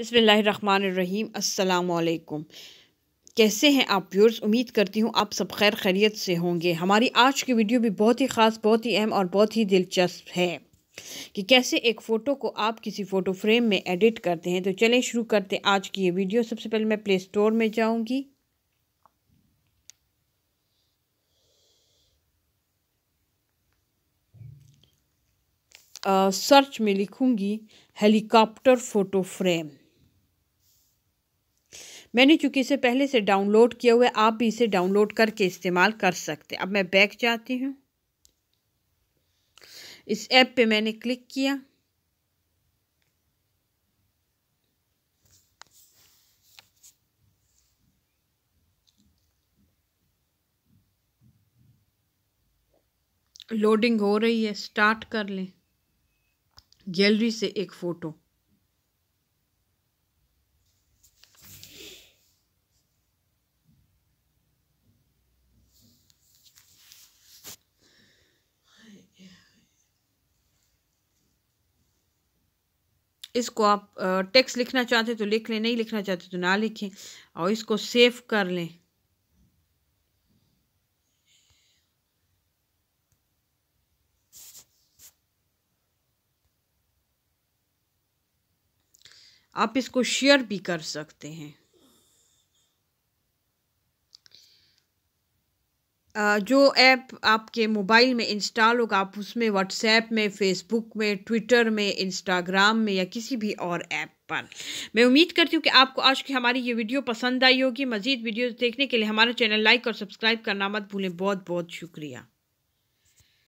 बिसमीम् अल्लाम कैसे हैं आप व्यूर्स उम्मीद करती हूँ आप सब खैर खैरियत से होंगे हमारी आज की वीडियो भी बहुत ही ख़ास बहुत ही अहम और बहुत ही दिलचस्प है कि कैसे एक फ़ोटो को आप किसी फ़ोटो फ्रेम में एडिट करते हैं तो चलें शुरू करते हैं आज की ये वीडियो सबसे पहले मैं प्ले स्टोर में जाऊँगी सर्च में लिखूँगी हेलीकॉप्टर फ़ोटो फ्रेम मैंने चूँकि इसे पहले से डाउनलोड किया हुआ है आप भी इसे डाउनलोड करके इस्तेमाल कर सकते अब मैं बैक जाती हूँ इस ऐप पे मैंने क्लिक किया लोडिंग हो रही है स्टार्ट कर लें गैलरी से एक फ़ोटो इसको आप टेक्स्ट लिखना चाहते तो लिख लें नहीं लिखना चाहते तो ना लिखें और इसको सेव कर लें आप इसको शेयर भी कर सकते हैं जो ऐप आपके मोबाइल में इंस्टॉल होगा आप उसमें व्हाट्सएप में फेसबुक में ट्विटर में इंस्टाग्राम में या किसी भी और ऐप पर मैं उम्मीद करती हूँ कि आपको आज की हमारी ये वीडियो पसंद आई होगी मज़ीद वीडियोज़ देखने के लिए हमारा चैनल लाइक और सब्सक्राइब करना मत भूलें बहुत बहुत शुक्रिया